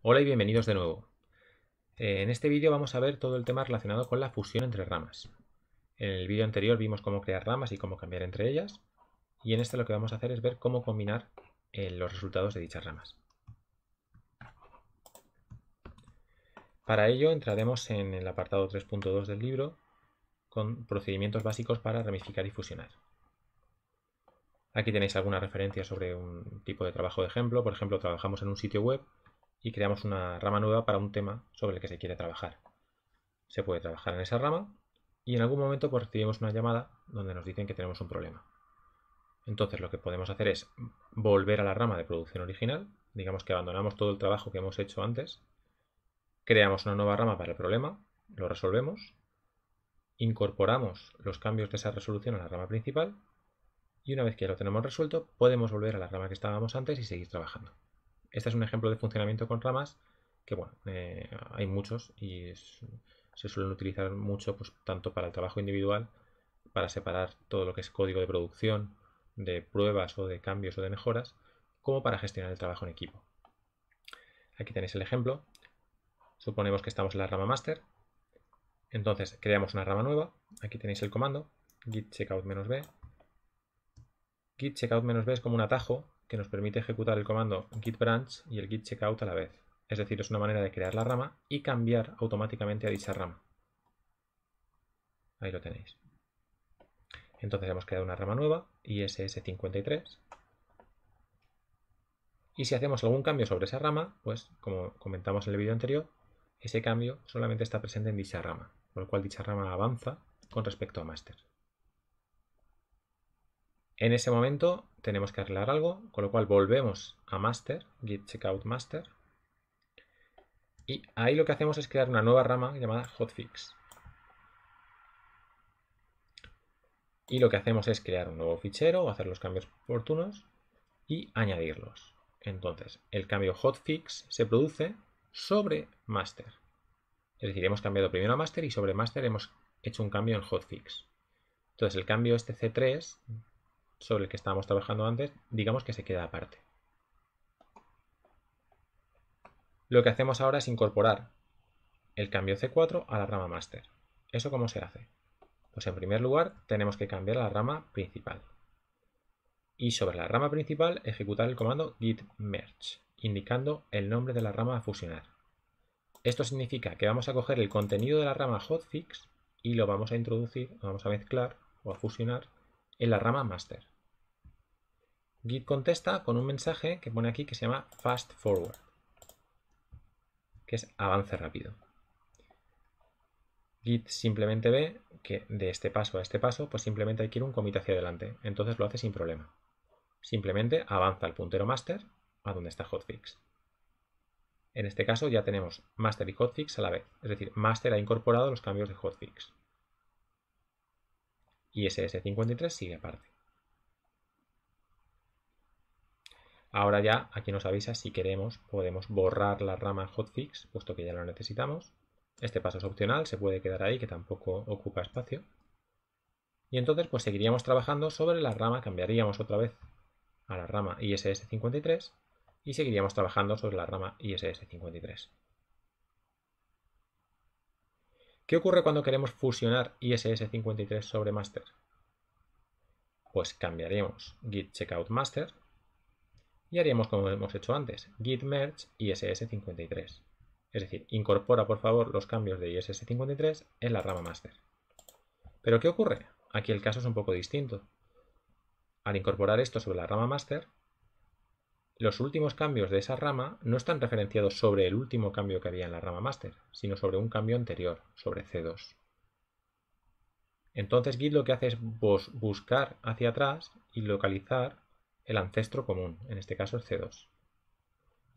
Hola y bienvenidos de nuevo. Eh, en este vídeo vamos a ver todo el tema relacionado con la fusión entre ramas. En el vídeo anterior vimos cómo crear ramas y cómo cambiar entre ellas, y en este lo que vamos a hacer es ver cómo combinar eh, los resultados de dichas ramas. Para ello entraremos en el apartado 3.2 del libro con procedimientos básicos para ramificar y fusionar. Aquí tenéis alguna referencia sobre un tipo de trabajo de ejemplo. Por ejemplo, trabajamos en un sitio web y creamos una rama nueva para un tema sobre el que se quiere trabajar. Se puede trabajar en esa rama y en algún momento pues, recibimos una llamada donde nos dicen que tenemos un problema. Entonces lo que podemos hacer es volver a la rama de producción original, digamos que abandonamos todo el trabajo que hemos hecho antes, creamos una nueva rama para el problema, lo resolvemos, incorporamos los cambios de esa resolución a la rama principal y una vez que lo tenemos resuelto podemos volver a la rama que estábamos antes y seguir trabajando. Este es un ejemplo de funcionamiento con ramas que, bueno, eh, hay muchos y se suelen utilizar mucho pues, tanto para el trabajo individual, para separar todo lo que es código de producción, de pruebas o de cambios o de mejoras, como para gestionar el trabajo en equipo. Aquí tenéis el ejemplo. Suponemos que estamos en la rama master. Entonces creamos una rama nueva. Aquí tenéis el comando git checkout-b. Git checkout-b es como un atajo que nos permite ejecutar el comando git branch y el git checkout a la vez. Es decir, es una manera de crear la rama y cambiar automáticamente a dicha rama. Ahí lo tenéis. Entonces hemos creado una rama nueva, ISS53. Y si hacemos algún cambio sobre esa rama, pues como comentamos en el vídeo anterior, ese cambio solamente está presente en dicha rama, por lo cual dicha rama avanza con respecto a master. En ese momento tenemos que arreglar algo, con lo cual volvemos a master, git checkout master. Y ahí lo que hacemos es crear una nueva rama llamada hotfix. Y lo que hacemos es crear un nuevo fichero o hacer los cambios oportunos y añadirlos. Entonces, el cambio hotfix se produce sobre master. Es decir, hemos cambiado primero a master y sobre master hemos hecho un cambio en hotfix. Entonces, el cambio este C3 sobre el que estábamos trabajando antes, digamos que se queda aparte. Lo que hacemos ahora es incorporar el cambio C4 a la rama master. ¿Eso cómo se hace? Pues en primer lugar tenemos que cambiar la rama principal. Y sobre la rama principal ejecutar el comando git merge, indicando el nombre de la rama a fusionar. Esto significa que vamos a coger el contenido de la rama hotfix y lo vamos a introducir, vamos a mezclar o a fusionar en la rama master. Git contesta con un mensaje que pone aquí que se llama fast forward, que es avance rápido. Git simplemente ve que de este paso a este paso, pues simplemente hay que ir un commit hacia adelante. Entonces lo hace sin problema. Simplemente avanza el puntero master a donde está hotfix. En este caso ya tenemos master y hotfix a la vez. Es decir, master ha incorporado los cambios de hotfix y 53 sigue aparte. Ahora ya aquí nos avisa si queremos podemos borrar la rama hotfix, puesto que ya lo necesitamos. Este paso es opcional, se puede quedar ahí que tampoco ocupa espacio. Y entonces pues seguiríamos trabajando sobre la rama, cambiaríamos otra vez a la rama ISS53 y seguiríamos trabajando sobre la rama ISS53. ¿Qué ocurre cuando queremos fusionar ISS53 sobre master? Pues cambiaremos git checkout master y haríamos como hemos hecho antes, git merge ISS53. Es decir, incorpora por favor los cambios de ISS53 en la rama master. ¿Pero qué ocurre? Aquí el caso es un poco distinto. Al incorporar esto sobre la rama master, los últimos cambios de esa rama no están referenciados sobre el último cambio que había en la rama master, sino sobre un cambio anterior, sobre C2. Entonces Git lo que hace es buscar hacia atrás y localizar el ancestro común, en este caso el C2.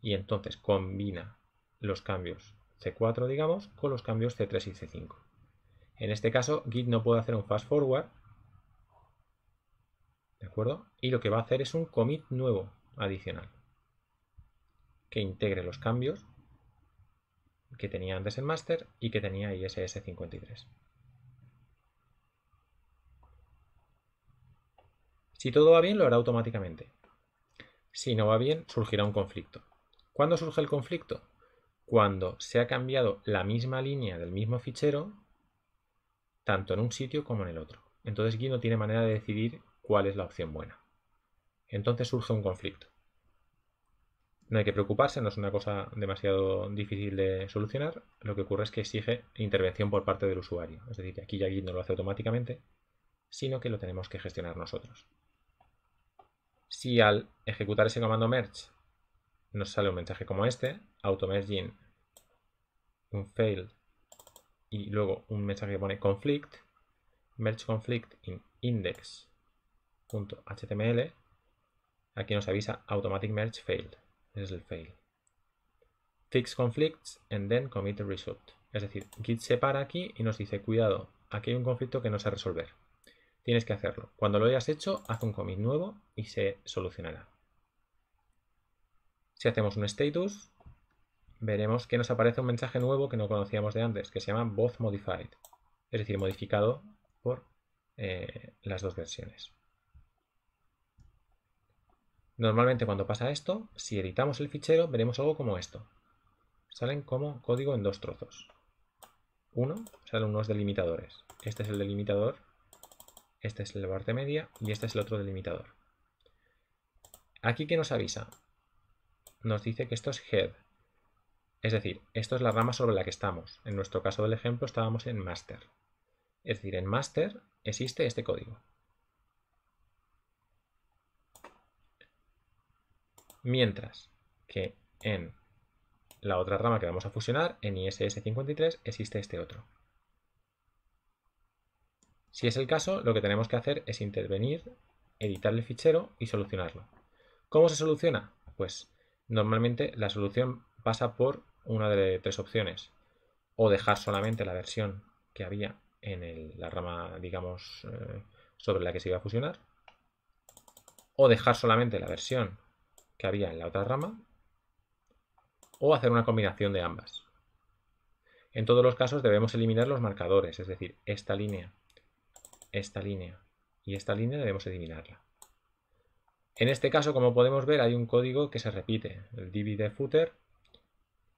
Y entonces combina los cambios C4, digamos, con los cambios C3 y C5. En este caso, Git no puede hacer un fast forward, ¿de acuerdo? Y lo que va a hacer es un commit nuevo, adicional que integre los cambios que tenía antes el master y que tenía ISS 53. Si todo va bien, lo hará automáticamente. Si no va bien, surgirá un conflicto. ¿Cuándo surge el conflicto? Cuando se ha cambiado la misma línea del mismo fichero, tanto en un sitio como en el otro. Entonces aquí no tiene manera de decidir cuál es la opción buena entonces surge un conflicto. No hay que preocuparse, no es una cosa demasiado difícil de solucionar. Lo que ocurre es que exige intervención por parte del usuario. Es decir, que aquí Git no lo hace automáticamente, sino que lo tenemos que gestionar nosotros. Si al ejecutar ese comando merge nos sale un mensaje como este, automerging un fail y luego un mensaje que pone conflict, merge conflict in index.html, Aquí nos avisa automatic merge failed. Ese es el fail. Fix conflicts and then commit the result. Es decir, Git se para aquí y nos dice, cuidado, aquí hay un conflicto que no sé resolver. Tienes que hacerlo. Cuando lo hayas hecho, haz un commit nuevo y se solucionará. Si hacemos un status, veremos que nos aparece un mensaje nuevo que no conocíamos de antes, que se llama both modified, es decir, modificado por eh, las dos versiones. Normalmente cuando pasa esto, si editamos el fichero, veremos algo como esto. Salen como código en dos trozos. Uno, salen unos delimitadores. Este es el delimitador, este es el parte media y este es el otro delimitador. Aquí que nos avisa, nos dice que esto es head. Es decir, esto es la rama sobre la que estamos. En nuestro caso del ejemplo estábamos en master. Es decir, en master existe este código. Mientras que en la otra rama que vamos a fusionar, en ISS53, existe este otro. Si es el caso, lo que tenemos que hacer es intervenir, editar el fichero y solucionarlo. ¿Cómo se soluciona? Pues normalmente la solución pasa por una de tres opciones. O dejar solamente la versión que había en la rama, digamos, eh, sobre la que se iba a fusionar. O dejar solamente la versión que había en la otra rama o hacer una combinación de ambas. En todos los casos debemos eliminar los marcadores, es decir, esta línea, esta línea y esta línea debemos eliminarla. En este caso, como podemos ver, hay un código que se repite, el divide footer,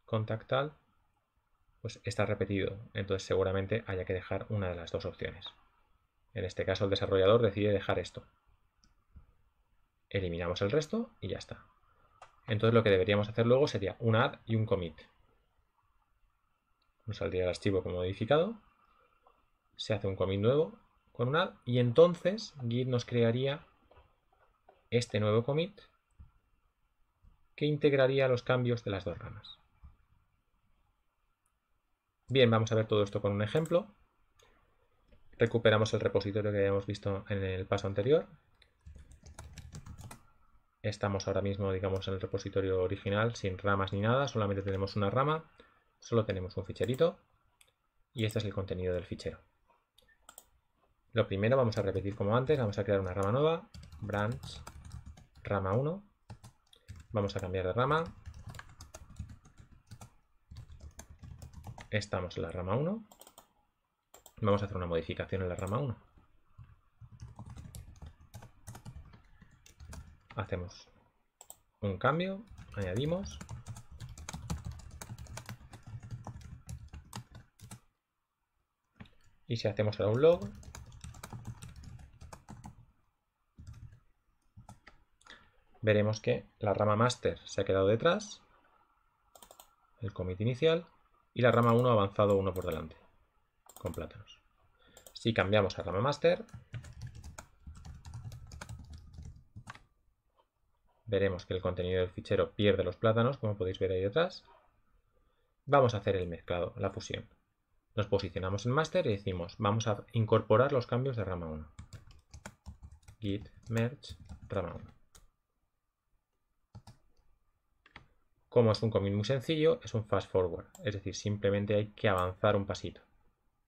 contactal, pues está repetido, entonces seguramente haya que dejar una de las dos opciones. En este caso el desarrollador decide dejar esto. Eliminamos el resto y ya está. Entonces lo que deberíamos hacer luego sería un add y un commit. Nos saldría el archivo como modificado. Se hace un commit nuevo con un add y entonces Git nos crearía este nuevo commit que integraría los cambios de las dos ramas. Bien, vamos a ver todo esto con un ejemplo. Recuperamos el repositorio que habíamos visto en el paso anterior, Estamos ahora mismo, digamos, en el repositorio original, sin ramas ni nada, solamente tenemos una rama, solo tenemos un ficherito y este es el contenido del fichero. Lo primero vamos a repetir como antes, vamos a crear una rama nueva, branch, rama 1, vamos a cambiar de rama, estamos en la rama 1, vamos a hacer una modificación en la rama 1. hacemos un cambio, añadimos. Y si hacemos el un veremos que la rama master se ha quedado detrás, el commit inicial, y la rama 1 ha avanzado uno por delante, con plátanos. Si cambiamos a rama master, veremos que el contenido del fichero pierde los plátanos, como podéis ver ahí detrás. Vamos a hacer el mezclado, la fusión. Nos posicionamos en master y decimos, vamos a incorporar los cambios de rama 1. Git merge rama 1. Como es un commit muy sencillo, es un fast forward, es decir, simplemente hay que avanzar un pasito.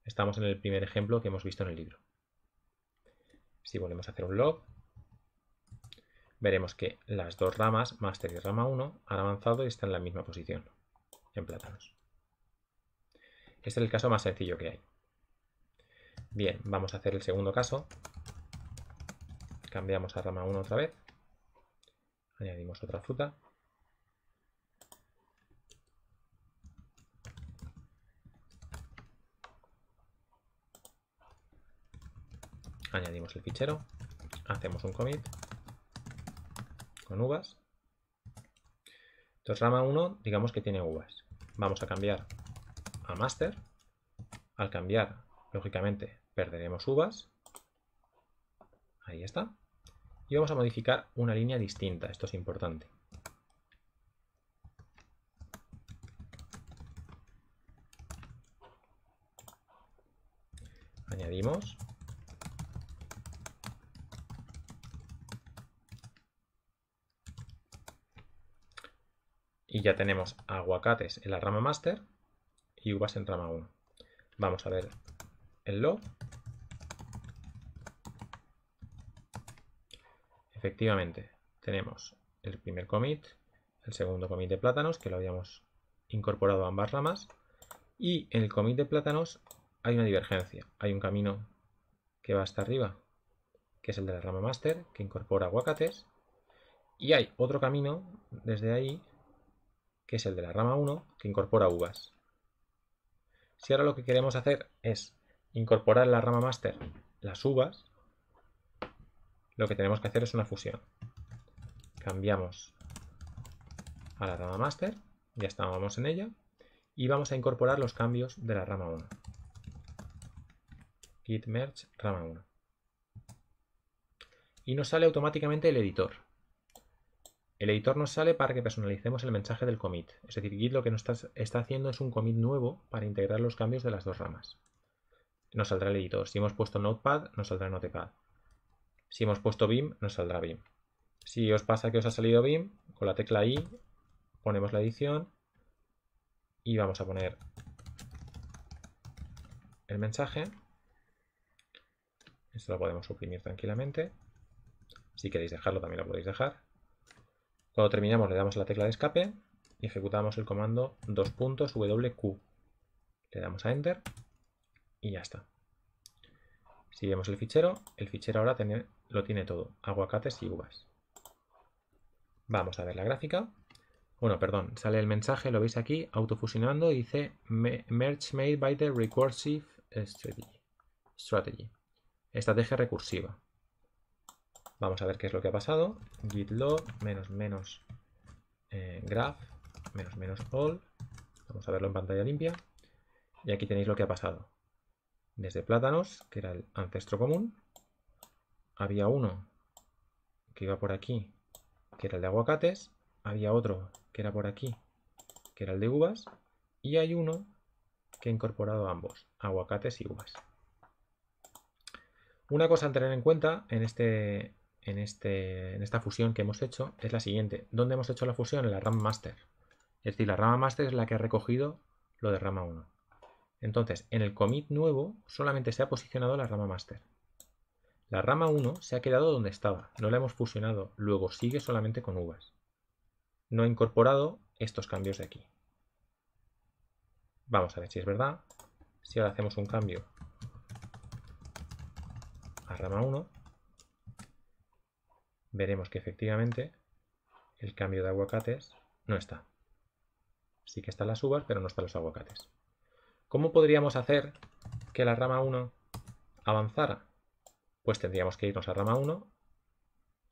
Estamos en el primer ejemplo que hemos visto en el libro. Si volvemos a hacer un log, veremos que las dos ramas, master y rama 1, han avanzado y están en la misma posición, en plátanos. Este es el caso más sencillo que hay. Bien, vamos a hacer el segundo caso. Cambiamos a rama 1 otra vez. Añadimos otra fruta. Añadimos el fichero. Hacemos un commit con uvas. Entonces rama 1, digamos que tiene uvas. Vamos a cambiar a master. Al cambiar, lógicamente, perderemos uvas. Ahí está. Y vamos a modificar una línea distinta, esto es importante. Añadimos Y ya tenemos aguacates en la rama master y uvas en rama 1. Vamos a ver el log. Efectivamente, tenemos el primer commit, el segundo commit de plátanos, que lo habíamos incorporado a ambas ramas. Y en el commit de plátanos hay una divergencia. Hay un camino que va hasta arriba, que es el de la rama master, que incorpora aguacates. Y hay otro camino desde ahí que es el de la rama 1, que incorpora uvas. Si ahora lo que queremos hacer es incorporar en la rama master las uvas, lo que tenemos que hacer es una fusión. Cambiamos a la rama master, ya estábamos en ella, y vamos a incorporar los cambios de la rama 1. Git merge rama 1. Y nos sale automáticamente el editor. El editor nos sale para que personalicemos el mensaje del commit. Es decir, Git lo que nos está, está, haciendo es un commit nuevo para integrar los cambios de las dos ramas. Nos saldrá el editor. Si hemos puesto Notepad, nos saldrá Notepad. Si hemos puesto BIM, nos saldrá BIM. Si os pasa que os ha salido BIM, con la tecla I ponemos la edición y vamos a poner el mensaje. Esto lo podemos suprimir tranquilamente. Si queréis dejarlo, también lo podéis dejar. Cuando terminamos le damos a la tecla de escape y ejecutamos el comando 2.wq, Le damos a enter y ya está. Si vemos el fichero, el fichero ahora tiene, lo tiene todo, aguacates y uvas. Vamos a ver la gráfica. Bueno, perdón, sale el mensaje, lo veis aquí, autofusionando, y dice Merge made by the recursive strategy. Estrategia recursiva. Vamos a ver qué es lo que ha pasado. log menos menos eh, graph menos menos all. Vamos a verlo en pantalla limpia. Y aquí tenéis lo que ha pasado. Desde plátanos, que era el ancestro común, había uno que iba por aquí, que era el de aguacates, había otro que era por aquí, que era el de uvas, y hay uno que ha incorporado ambos, aguacates y uvas. Una cosa a tener en cuenta en este, este, en, esta fusión que hemos hecho es la siguiente. ¿Dónde hemos hecho la fusión? En la RAM master. Es decir, la rama master es la que ha recogido lo de rama 1. Entonces, en el commit nuevo solamente se ha posicionado la rama master. La rama 1 se ha quedado donde estaba, no la hemos fusionado, luego sigue solamente con uvas. No ha incorporado estos cambios de aquí. Vamos a ver si es verdad. Si ahora hacemos un cambio a rama 1, veremos que efectivamente el cambio de aguacates no está. Sí que están las uvas, pero no están los aguacates. ¿Cómo podríamos hacer que la rama 1 avanzara? Pues tendríamos que irnos a rama 1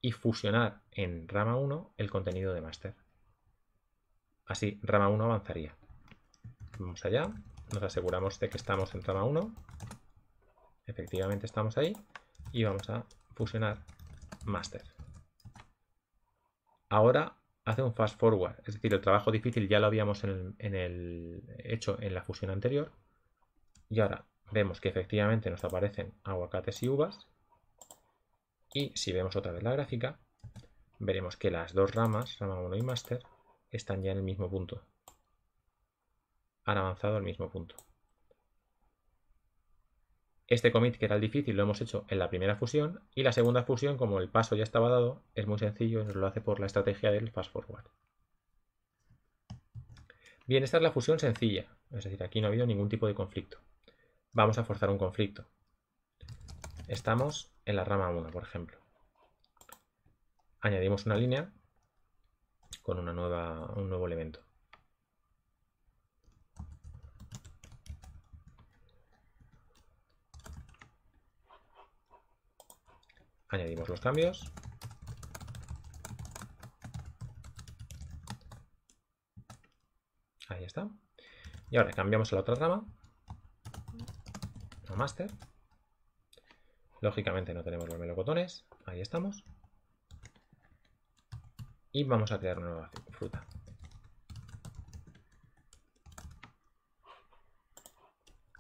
y fusionar en rama 1 el contenido de máster. Así, rama 1 avanzaría. Vamos allá, nos aseguramos de que estamos en rama 1. Efectivamente estamos ahí y vamos a fusionar máster ahora hace un fast forward, es decir, el trabajo difícil ya lo habíamos hecho en la fusión anterior y ahora vemos que efectivamente nos aparecen aguacates y uvas y si vemos otra vez la gráfica veremos que las dos ramas, rama 1 y master, están ya en el mismo punto. Han avanzado al mismo punto. Este commit que era el difícil lo hemos hecho en la primera fusión y la segunda fusión, como el paso ya estaba dado, es muy sencillo, nos lo hace por la estrategia del fast forward. Bien, esta es la fusión sencilla, es decir, aquí no ha habido ningún tipo de conflicto. Vamos a forzar un conflicto. Estamos en la rama 1, por ejemplo. Añadimos una línea con una nueva, un nuevo elemento. añadimos los cambios. Ahí está. Y ahora cambiamos la otra rama, a master. Lógicamente no tenemos los melocotones, ahí estamos. Y vamos a crear una nueva fruta.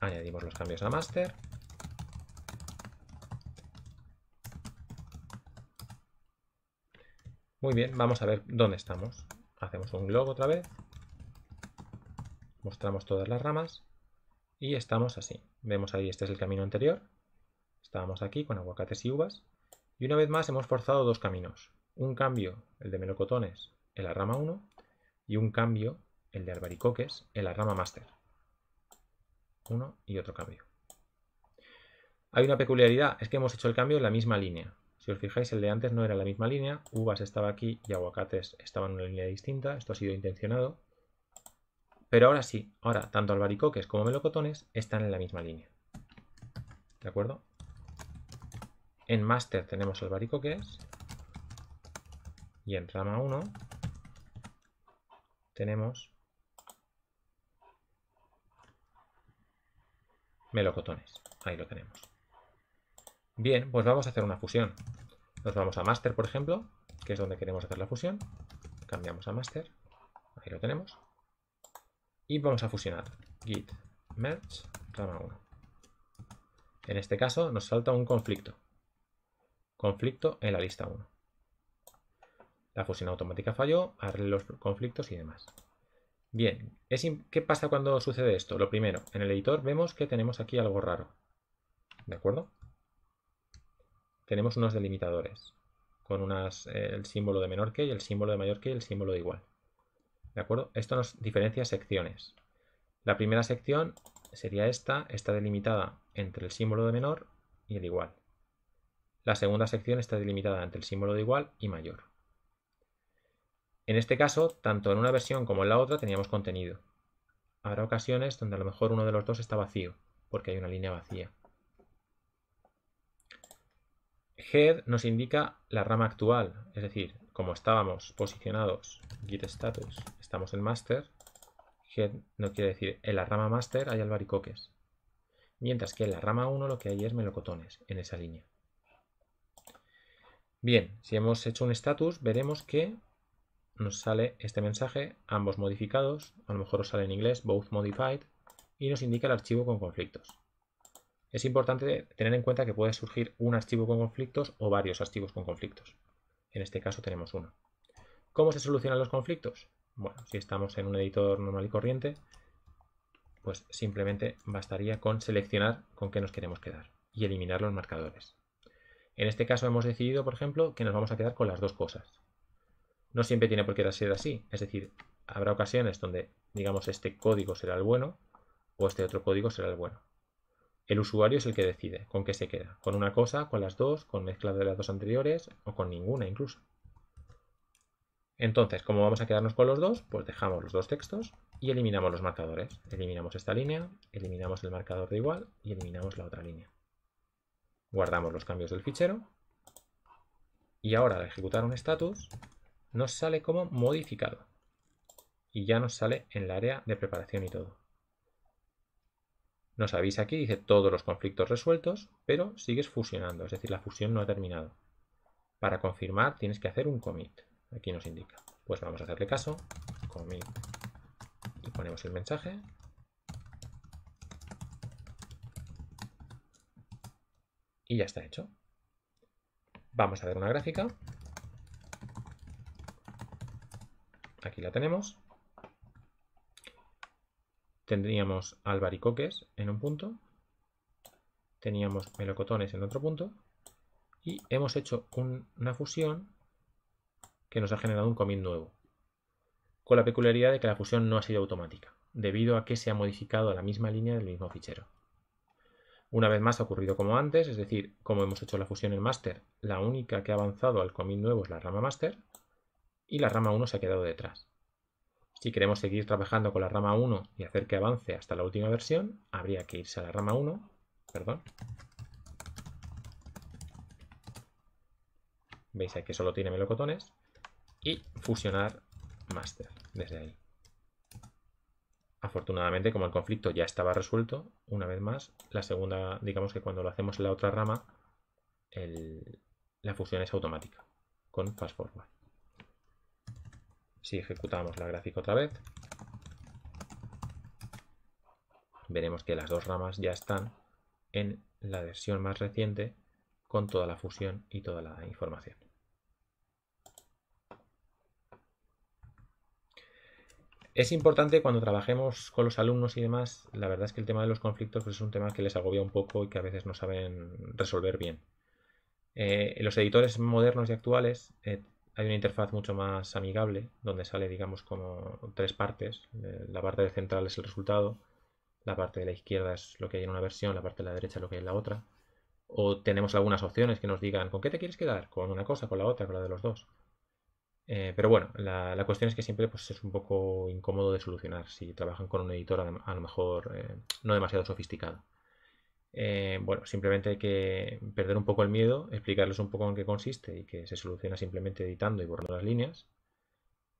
Añadimos los cambios a master. Muy bien, vamos a ver dónde estamos. Hacemos un globo otra vez. Mostramos todas las ramas. Y estamos así. Vemos ahí, este es el camino anterior. Estábamos aquí con aguacates y uvas. Y una vez más hemos forzado dos caminos. Un cambio, el de melocotones, en la rama 1. Y un cambio, el de albaricoques, en la rama máster. Uno y otro cambio. Hay una peculiaridad, es que hemos hecho el cambio en la misma línea. Si os fijáis, el de antes no era la misma línea, uvas estaba aquí y aguacates estaban en una línea distinta, esto ha sido intencionado. Pero ahora sí, ahora tanto albaricoques como melocotones están en la misma línea. ¿De acuerdo? En master tenemos albaricoques y en rama 1 tenemos melocotones. Ahí lo tenemos. Bien, pues vamos a hacer una fusión. Nos vamos a master, por ejemplo, que es donde queremos hacer la fusión. Cambiamos a master. Ahí lo tenemos. Y vamos a fusionar. Git merge rama 1. En este caso nos salta un conflicto. Conflicto en la lista 1. La fusión automática falló, arregle los conflictos y demás. Bien, ¿qué pasa cuando sucede esto? Lo primero, en el editor vemos que tenemos aquí algo raro. ¿De acuerdo? tenemos unos delimitadores con unas, eh, el símbolo de menor que y el símbolo de mayor que y el símbolo de igual. ¿De acuerdo? Esto nos diferencia secciones. La primera sección sería esta, está delimitada entre el símbolo de menor y el igual. La segunda sección está delimitada entre el símbolo de igual y mayor. En este caso, tanto en una versión como en la otra teníamos contenido. Habrá ocasiones donde a lo mejor uno de los dos está vacío, porque hay una línea vacía head nos indica la rama actual, es decir, como estábamos posicionados git status, estamos en master, head no quiere decir en la rama master hay albaricoques, mientras que en la rama 1 lo que hay es melocotones en esa línea. Bien, si hemos hecho un status veremos que nos sale este mensaje, ambos modificados, a lo mejor os sale en inglés, both modified, y nos indica el archivo con conflictos. Es importante tener en cuenta que puede surgir un archivo con conflictos o varios archivos con conflictos. En este caso tenemos uno. ¿Cómo se solucionan los conflictos? Bueno, si estamos en un editor normal y corriente, pues simplemente bastaría con seleccionar con qué nos queremos quedar y eliminar los marcadores. En este caso hemos decidido, por ejemplo, que nos vamos a quedar con las dos cosas. No siempre tiene por qué ser así, es decir, habrá ocasiones donde, digamos, este código será el bueno o este otro código será el bueno el usuario es el que decide con qué se queda, con una cosa, con las dos, con mezcla de las dos anteriores o con ninguna incluso. Entonces, como vamos a quedarnos con los dos, pues dejamos los dos textos y eliminamos los marcadores. Eliminamos esta línea, eliminamos el marcador de igual y eliminamos la otra línea. Guardamos los cambios del fichero y ahora al ejecutar un status nos sale como modificado y ya nos sale en el área de preparación y todo. Nos avisa aquí, dice todos los conflictos resueltos, pero sigues fusionando, es decir, la fusión no ha terminado. Para confirmar tienes que hacer un commit, aquí nos indica. Pues vamos a hacerle caso, commit, y ponemos el mensaje. Y ya está hecho. Vamos a ver una gráfica. Aquí la tenemos tendríamos albaricoques en un punto, teníamos melocotones en otro punto y hemos hecho una fusión que nos ha generado un commit nuevo, con la peculiaridad de que la fusión no ha sido automática, debido a que se ha modificado la misma línea del mismo fichero. Una vez más ha ocurrido como antes, es decir, como hemos hecho la fusión en master, la única que ha avanzado al commit nuevo es la rama master y la rama 1 se ha quedado detrás. Si queremos seguir trabajando con la rama 1 y hacer que avance hasta la última versión, habría que irse a la rama 1, perdón. Veis que solo tiene melocotones. Y fusionar master desde ahí. Afortunadamente, como el conflicto ya estaba resuelto, una vez más, la segunda, digamos que cuando lo hacemos en la otra rama, la fusión es automática con fast forward. Si ejecutamos la gráfica otra vez, veremos que las dos ramas ya están en la versión más reciente con toda la fusión y toda la información. Es importante cuando trabajemos con los alumnos y demás, la verdad es que el tema de los conflictos pues, es un tema que les agobia un poco y que a veces no saben resolver bien. Eh, los editores modernos y actuales eh, hay una interfaz mucho más amigable, donde sale, digamos, como tres partes. Eh, la parte de central es el resultado, la parte de la izquierda es lo que hay en una versión, la parte de la derecha es lo que hay en la otra. O tenemos algunas opciones que nos digan, ¿con qué te quieres quedar? ¿Con una cosa, con la otra, con la de los dos? Eh, pero bueno, la, cuestión es que siempre pues, es un poco incómodo de solucionar si trabajan con un editor a, lo mejor eh, no demasiado sofisticado. Eh, bueno, simplemente hay que perder un poco el miedo, explicarles un poco en qué consiste y que se soluciona simplemente editando y borrando las líneas.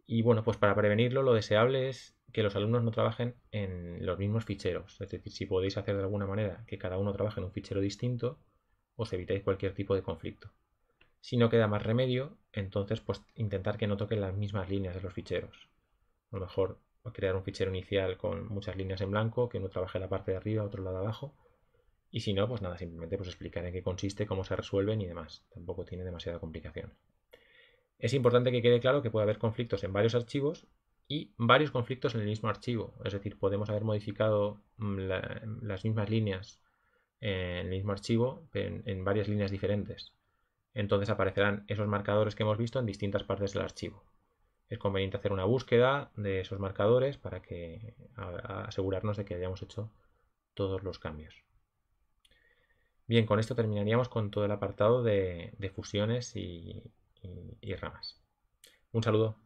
Y bueno, pues para prevenirlo lo deseable es que los alumnos no trabajen en los mismos ficheros. Es decir, si podéis hacer de alguna manera que cada uno trabaje en un fichero distinto, os evitáis cualquier tipo de conflicto. Si no queda más remedio, entonces pues intentar que no toquen las mismas líneas de los ficheros. A lo mejor crear un fichero inicial con muchas líneas en blanco, que uno trabaje la parte de arriba, otro lado de abajo, y si no, pues nada, simplemente pues explicar en qué consiste, cómo se resuelven y demás. Tampoco tiene demasiada complicación. Es importante que quede claro que puede haber conflictos en varios archivos y varios conflictos en el mismo archivo. Es decir, podemos haber modificado mm, mm, las mismas líneas en el mismo archivo en, en varias líneas diferentes. Entonces aparecerán esos marcadores que hemos visto en distintas partes del archivo. Es conveniente hacer una búsqueda de esos marcadores para que asegurarnos de que hayamos hecho todos los cambios. Bien, con esto terminaríamos con todo el apartado de, fusiones y ramas. Un saludo.